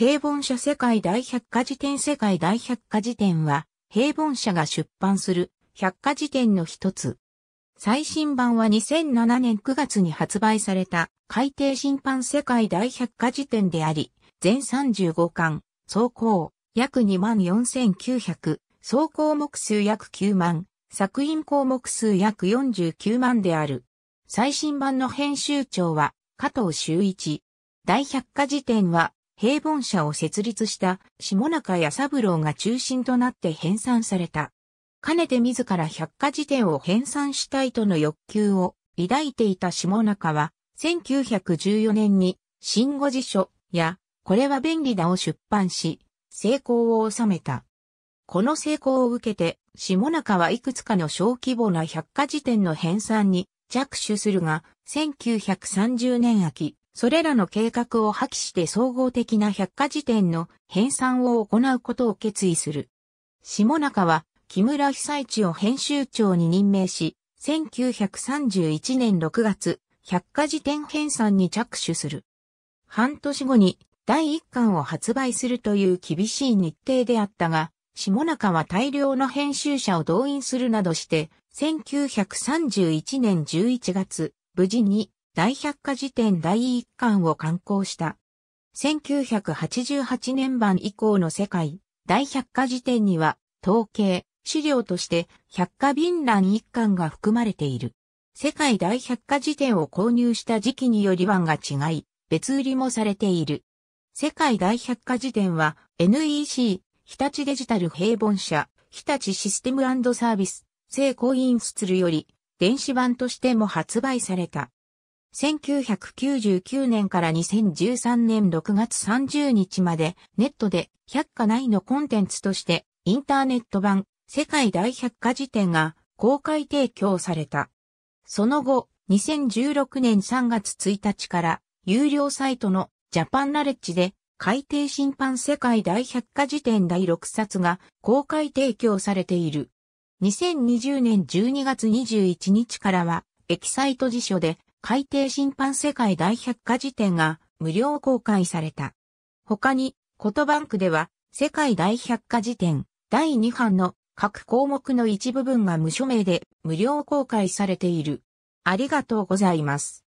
平凡社世界大百科事典世界大百科事典は、平凡社が出版する百科事典の一つ。最新版は2007年9月に発売された海底審判世界大百科事典であり、全35巻、総項約24,900、総項目数約9万、作品項目数約49万である。最新版の編集長は加藤修一。大百科事典は平凡社を設立した下中や三郎が中心となって編纂された。かねて自ら百科事典を編纂したいとの欲求を抱いていた下中は、1914年に新語辞書やこれは便利だを出版し、成功を収めた。この成功を受けて、下中はいくつかの小規模な百科事典の編纂に着手するが、1930年秋、それらの計画を破棄して総合的な百科事典の編纂を行うことを決意する。下中は木村被災地を編集長に任命し、1931年6月、百科事典編纂に着手する。半年後に第1巻を発売するという厳しい日程であったが、下中は大量の編集者を動員するなどして、1931年11月、無事に大百科事典第1巻を刊行した。1988年版以降の世界、大百科事典には、統計、資料として百科便欄1巻が含まれている。世界大百科事典を購入した時期により版が違い、別売りもされている。世界大百科事典は NEC、日立デジタル平凡社、日立システムサービス、成功インスツルより電子版としても発売された。1999年から2013年6月30日までネットで百科内のコンテンツとしてインターネット版世界大百科事典が公開提供された。その後、2016年3月1日から有料サイトのジャパンナレッジで海底審判世界大百科事典第6冊が公開提供されている。2020年12月21日からはエキサイト辞書で海底審判世界大百科事典が無料公開された。他に、ことバンクでは、世界大百科事典第2版の各項目の一部分が無署名で無料公開されている。ありがとうございます。